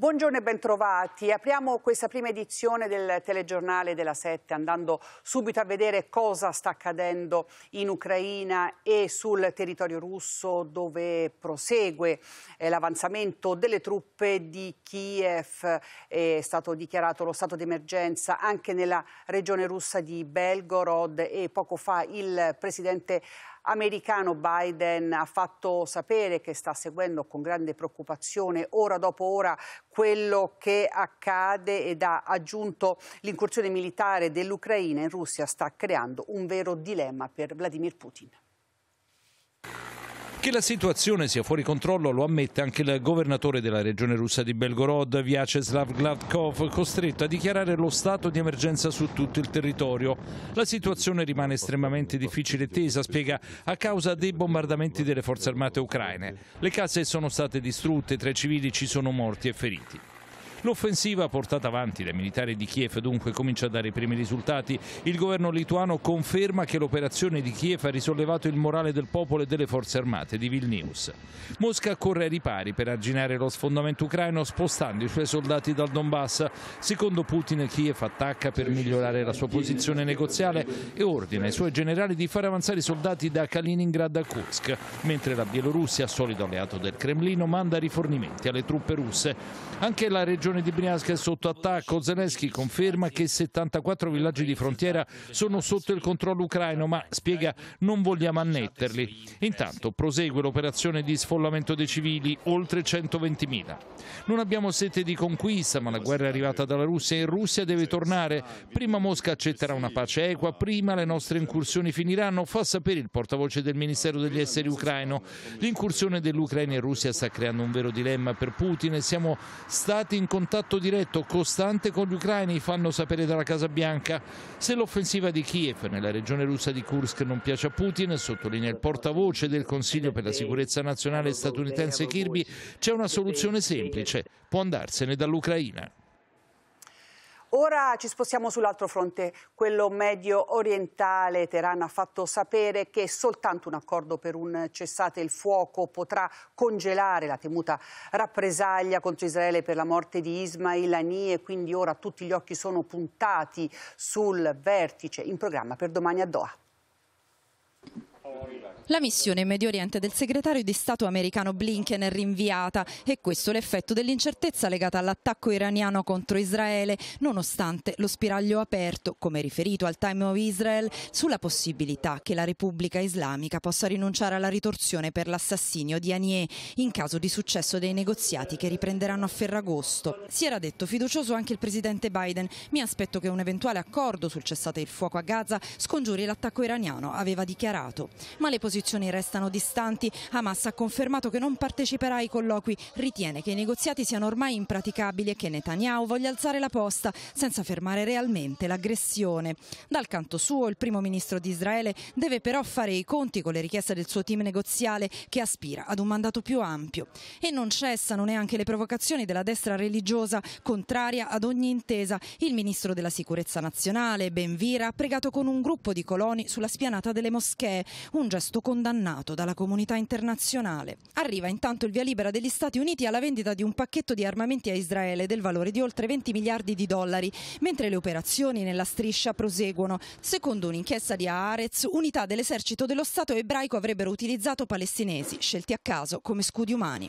Buongiorno e bentrovati. Apriamo questa prima edizione del telegiornale della Sette andando subito a vedere cosa sta accadendo in Ucraina e sul territorio russo dove prosegue eh, l'avanzamento delle truppe di Kiev. È stato dichiarato lo stato d'emergenza anche nella regione russa di Belgorod e poco fa il presidente americano Biden ha fatto sapere che sta seguendo con grande preoccupazione ora dopo ora quello che accade ed ha aggiunto l'incursione militare dell'Ucraina in Russia sta creando un vero dilemma per Vladimir Putin. Che la situazione sia fuori controllo lo ammette anche il governatore della regione russa di Belgorod, Vyacheslav Gladkov, costretto a dichiarare lo stato di emergenza su tutto il territorio. La situazione rimane estremamente difficile e tesa, spiega, a causa dei bombardamenti delle forze armate ucraine. Le case sono state distrutte, tra i civili ci sono morti e feriti. L'offensiva portata avanti dai militari di Kiev dunque comincia a dare i primi risultati. Il governo lituano conferma che l'operazione di Kiev ha risollevato il morale del popolo e delle forze armate di Vilnius. Mosca corre ai ripari per arginare lo sfondamento ucraino spostando i suoi soldati dal Donbass. Secondo Putin Kiev attacca per migliorare la sua posizione negoziale e ordina ai suoi generali di far avanzare i soldati da Kaliningrad a Kursk, mentre la Bielorussia, solido alleato del Cremlino, manda rifornimenti alle truppe russe. Anche la regione regione di Briansk è sotto attacco. Zelensky conferma che 74 villaggi di frontiera sono sotto il controllo ucraino, ma spiega non vogliamo annetterli. Intanto prosegue l'operazione di sfollamento dei civili, oltre 120.000. Non abbiamo sete di conquista, ma la guerra è arrivata dalla Russia e Russia deve tornare. Prima Mosca accetterà una pace equa, prima le nostre incursioni finiranno, fa sapere il portavoce del Ministero degli Esteri ucraino. L'incursione dell'Ucraina in Russia sta creando un vero dilemma per Putin e siamo stati in contatto contatto diretto costante con gli ucraini, fanno sapere dalla Casa Bianca. Se l'offensiva di Kiev nella regione russa di Kursk non piace a Putin, sottolinea il portavoce del Consiglio per la sicurezza nazionale statunitense Kirby, c'è una soluzione semplice, può andarsene dall'Ucraina. Ora ci spostiamo sull'altro fronte, quello medio orientale. Teheran ha fatto sapere che soltanto un accordo per un cessate il fuoco potrà congelare la temuta rappresaglia contro Israele per la morte di Ismail Haniyeh. Quindi ora tutti gli occhi sono puntati sul vertice in programma per domani a Doha. La missione in Medio Oriente del segretario di Stato americano Blinken è rinviata e questo l'effetto dell'incertezza legata all'attacco iraniano contro Israele, nonostante lo spiraglio aperto, come riferito al Time of Israel, sulla possibilità che la Repubblica Islamica possa rinunciare alla ritorsione per l'assassinio di Anier in caso di successo dei negoziati che riprenderanno a Ferragosto. Si era detto fiducioso anche il presidente Biden. Mi aspetto che un eventuale accordo sul cessate il fuoco a Gaza scongiuri l'attacco iraniano, aveva dichiarato. Ma le posizioni posizioni restano distanti. Hamas ha confermato che non parteciperà ai colloqui, ritiene che i negoziati siano ormai impraticabili e che Netanyahu voglia alzare la posta senza fermare realmente l'aggressione. Dal canto suo il primo ministro di Israele deve però fare i conti con le richieste del suo team negoziale che aspira ad un mandato più ampio. E non cessano neanche le provocazioni della destra religiosa contraria ad ogni intesa. Il ministro della sicurezza nazionale, Benvira, ha pregato con un gruppo di coloni sulla spianata delle moschee, un gesto stato condannato dalla comunità internazionale. Arriva intanto il via libera degli Stati Uniti alla vendita di un pacchetto di armamenti a Israele del valore di oltre 20 miliardi di dollari, mentre le operazioni nella striscia proseguono. Secondo un'inchiesta di Haaretz, unità dell'esercito dello Stato ebraico avrebbero utilizzato palestinesi, scelti a caso come scudi umani.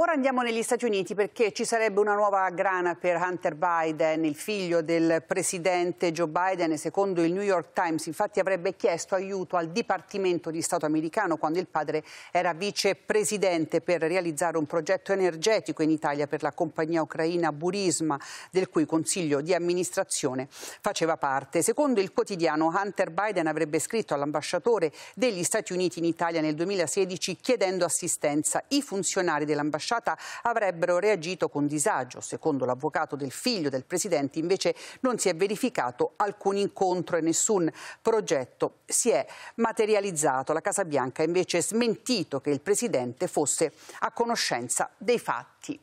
Ora andiamo negli Stati Uniti perché ci sarebbe una nuova grana per Hunter Biden, il figlio del presidente Joe Biden. Secondo il New York Times, infatti, avrebbe chiesto aiuto al Dipartimento di Stato americano quando il padre era vicepresidente per realizzare un progetto energetico in Italia per la compagnia ucraina Burisma, del cui consiglio di amministrazione faceva parte. Secondo il quotidiano, Hunter Biden avrebbe scritto all'ambasciatore degli Stati Uniti in Italia nel 2016 chiedendo assistenza. I funzionari dell'ambasciatore rilasciata avrebbero reagito con disagio. Secondo l'avvocato del figlio del presidente invece non si è verificato alcun incontro e nessun progetto si è materializzato. La Casa Bianca ha invece smentito che il presidente fosse a conoscenza dei fatti.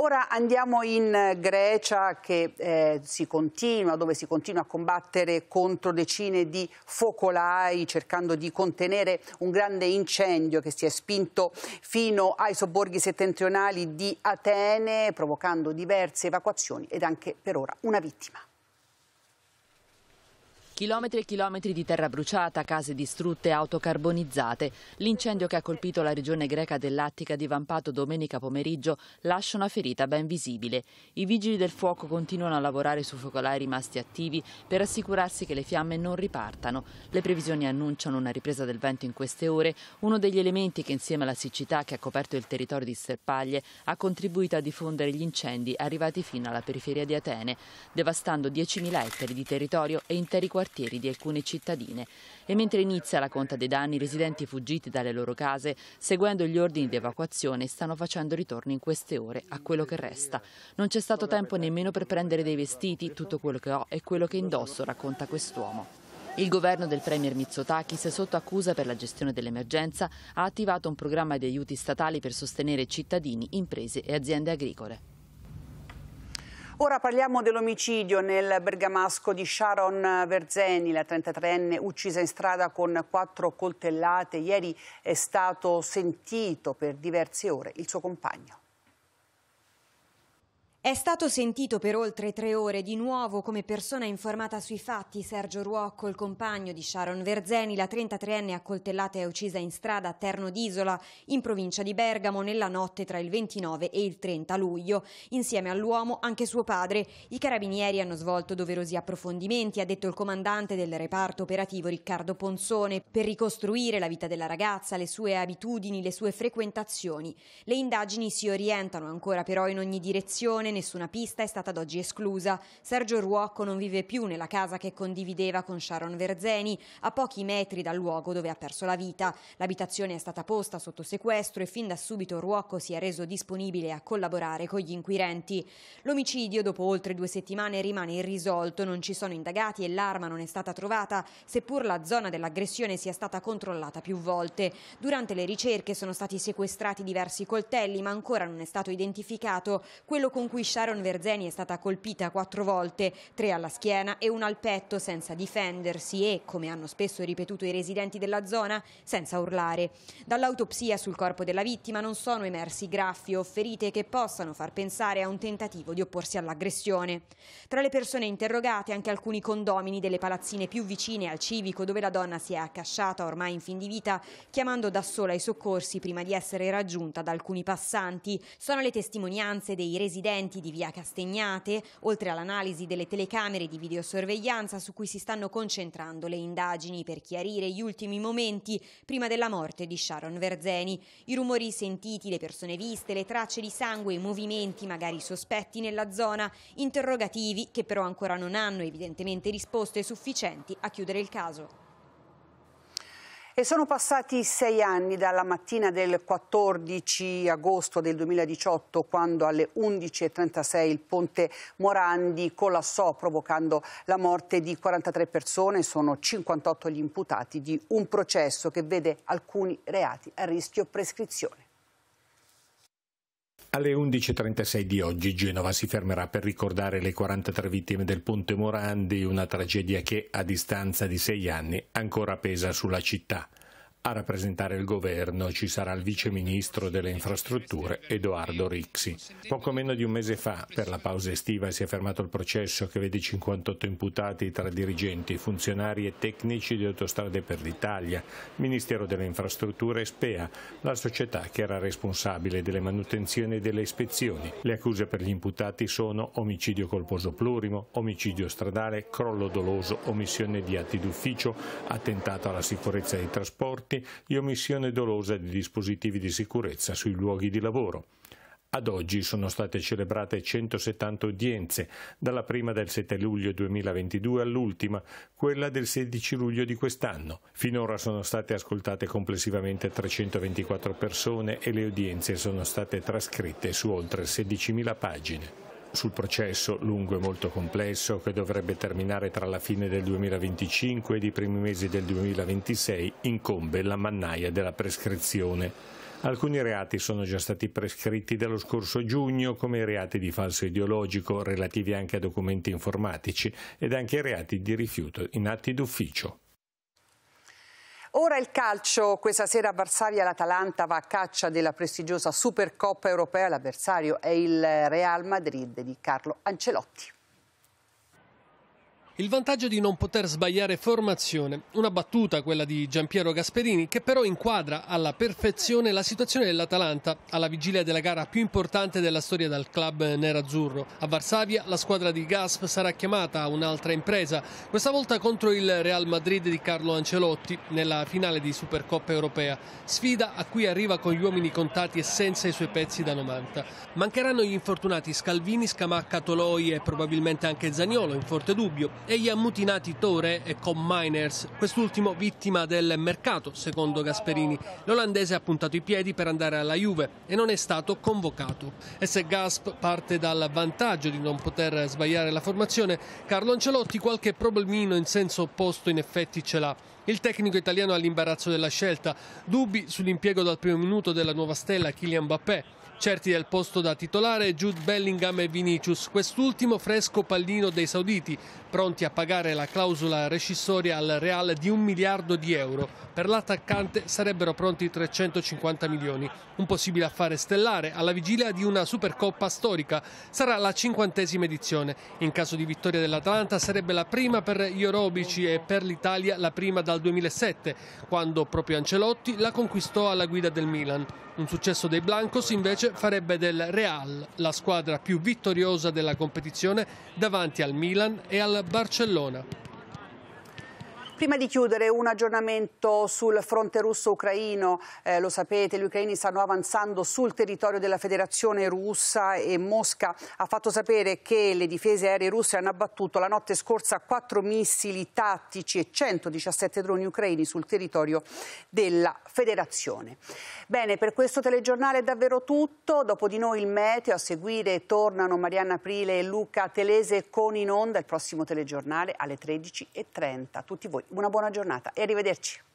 Ora andiamo in Grecia che, eh, si continua, dove si continua a combattere contro decine di focolai cercando di contenere un grande incendio che si è spinto fino ai sobborghi settentrionali di Atene provocando diverse evacuazioni ed anche per ora una vittima. Chilometri e chilometri di terra bruciata, case distrutte, auto carbonizzate. L'incendio che ha colpito la regione greca dell'Attica, divampato domenica pomeriggio, lascia una ferita ben visibile. I vigili del fuoco continuano a lavorare su focolai rimasti attivi per assicurarsi che le fiamme non ripartano. Le previsioni annunciano una ripresa del vento in queste ore, uno degli elementi che insieme alla siccità che ha coperto il territorio di Serpaglie ha contribuito a diffondere gli incendi arrivati fino alla periferia di Atene, devastando 10.000 ettari di territorio e interi quartieri quartieri di alcune cittadine. E mentre inizia la conta dei danni, i residenti fuggiti dalle loro case, seguendo gli ordini di evacuazione, stanno facendo ritorno in queste ore a quello che resta. Non c'è stato tempo nemmeno per prendere dei vestiti, tutto quello che ho è quello che indosso, racconta quest'uomo. Il governo del premier Mitsotakis, sotto accusa per la gestione dell'emergenza, ha attivato un programma di aiuti statali per sostenere cittadini, imprese e aziende agricole. Ora parliamo dell'omicidio nel bergamasco di Sharon Verzeni, la 33enne uccisa in strada con quattro coltellate. Ieri è stato sentito per diverse ore il suo compagno. È stato sentito per oltre tre ore di nuovo come persona informata sui fatti Sergio Ruocco, il compagno di Sharon Verzeni, la 33enne accoltellata e uccisa in strada a Terno d'Isola, in provincia di Bergamo, nella notte tra il 29 e il 30 luglio. Insieme all'uomo anche suo padre. I carabinieri hanno svolto doverosi approfondimenti, ha detto il comandante del reparto operativo Riccardo Ponzone, per ricostruire la vita della ragazza, le sue abitudini, le sue frequentazioni. Le indagini si orientano ancora però in ogni direzione quale nessuna pista è stata ad oggi esclusa. Sergio Ruocco non vive più nella casa che condivideva con Sharon Verzeni, a pochi metri dal luogo dove ha perso la vita. L'abitazione è stata posta sotto sequestro e fin da subito Ruocco si è reso disponibile a collaborare con gli inquirenti. L'omicidio, dopo oltre due settimane, rimane irrisolto, non ci sono indagati e l'arma non è stata trovata, seppur la zona dell'aggressione sia stata controllata più volte. Durante le ricerche sono stati sequestrati diversi coltelli, ma ancora non è stato identificato quello con cui cui Sharon Verzeni è stata colpita quattro volte, tre alla schiena e una al petto senza difendersi e, come hanno spesso ripetuto i residenti della zona, senza urlare. Dall'autopsia sul corpo della vittima non sono emersi graffi o ferite che possano far pensare a un tentativo di opporsi all'aggressione. Tra le persone interrogate anche alcuni condomini delle palazzine più vicine al civico dove la donna si è accasciata ormai in fin di vita, chiamando da sola i soccorsi prima di essere raggiunta da alcuni passanti. Sono le testimonianze dei residenti residenti di via Castegnate, oltre all'analisi delle telecamere di videosorveglianza su cui si stanno concentrando le indagini per chiarire gli ultimi momenti prima della morte di Sharon Verzeni. I rumori sentiti, le persone viste, le tracce di sangue, i movimenti magari sospetti nella zona, interrogativi che però ancora non hanno evidentemente risposte sufficienti a chiudere il caso. E sono passati sei anni dalla mattina del 14 agosto del 2018, quando alle 11.36 il ponte Morandi collassò, provocando la morte di 43 persone. Sono 58 gli imputati di un processo che vede alcuni reati a rischio prescrizione. Alle 11.36 di oggi Genova si fermerà per ricordare le 43 vittime del Ponte Morandi, una tragedia che a distanza di sei anni ancora pesa sulla città. A rappresentare il governo ci sarà il vice ministro delle infrastrutture Edoardo Rixi. Poco meno di un mese fa, per la pausa estiva, si è fermato il processo che vede 58 imputati tra dirigenti, funzionari e tecnici di Autostrade per l'Italia, Ministero delle Infrastrutture e SPEA, la società che era responsabile delle manutenzioni e delle ispezioni. Le accuse per gli imputati sono omicidio colposo plurimo, omicidio stradale, crollo doloso, omissione di atti d'ufficio, attentato alla sicurezza dei trasporti, contatti e omissione dolosa di dispositivi di sicurezza sui luoghi di lavoro. Ad oggi sono state celebrate 170 udienze, dalla prima del 7 luglio 2022 all'ultima, quella del 16 luglio di quest'anno. Finora sono state ascoltate complessivamente 324 persone e le udienze sono state trascritte su oltre 16.000 pagine sul processo lungo e molto complesso che dovrebbe terminare tra la fine del 2025 ed i primi mesi del 2026 incombe la mannaia della prescrizione. Alcuni reati sono già stati prescritti dallo scorso giugno, come i reati di falso ideologico relativi anche a documenti informatici ed anche i reati di rifiuto in atti d'ufficio. Ora il calcio, questa sera a Varsavia l'Atalanta va a caccia della prestigiosa Supercoppa europea, l'avversario è il Real Madrid di Carlo Ancelotti. Il vantaggio di non poter sbagliare formazione, una battuta quella di Giampiero Gasperini che però inquadra alla perfezione la situazione dell'Atalanta alla vigilia della gara più importante della storia del club nerazzurro. A Varsavia la squadra di Gasp sarà chiamata a un'altra impresa, questa volta contro il Real Madrid di Carlo Ancelotti nella finale di Supercoppa europea, sfida a cui arriva con gli uomini contati e senza i suoi pezzi da 90. Mancheranno gli infortunati Scalvini, Scamacca, Toloi e probabilmente anche Zaniolo in forte dubbio e gli ammutinati Tore e Com Miners, quest'ultimo vittima del mercato, secondo Gasperini. L'olandese ha puntato i piedi per andare alla Juve e non è stato convocato. E se Gasp parte dal vantaggio di non poter sbagliare la formazione, Carlo Ancelotti qualche problemino in senso opposto in effetti ce l'ha. Il tecnico italiano ha l'imbarazzo della scelta, dubbi sull'impiego dal primo minuto della nuova stella Kylian Mbappé Certi del posto da titolare Jude Bellingham e Vinicius, quest'ultimo fresco pallino dei sauditi, pronti a pagare la clausola rescissoria al Real di un miliardo di euro. Per l'attaccante sarebbero pronti 350 milioni, un possibile affare stellare alla vigilia di una Supercoppa storica. Sarà la cinquantesima edizione. In caso di vittoria dell'Atalanta sarebbe la prima per Iorobici e per l'Italia la prima dal 2007, quando proprio Ancelotti la conquistò alla guida del Milan. Un successo dei Blancos invece farebbe del Real la squadra più vittoriosa della competizione davanti al Milan e al Barcellona. Prima di chiudere un aggiornamento sul fronte russo-ucraino, eh, lo sapete, gli ucraini stanno avanzando sul territorio della Federazione russa e Mosca ha fatto sapere che le difese aeree russe hanno abbattuto la notte scorsa quattro missili tattici e 117 droni ucraini sul territorio della Federazione. Bene, per questo telegiornale è davvero tutto. Dopo di noi il meteo, a seguire tornano Marianna Aprile e Luca Telese con in onda il prossimo telegiornale alle 13.30. Tutti voi una buona giornata e arrivederci.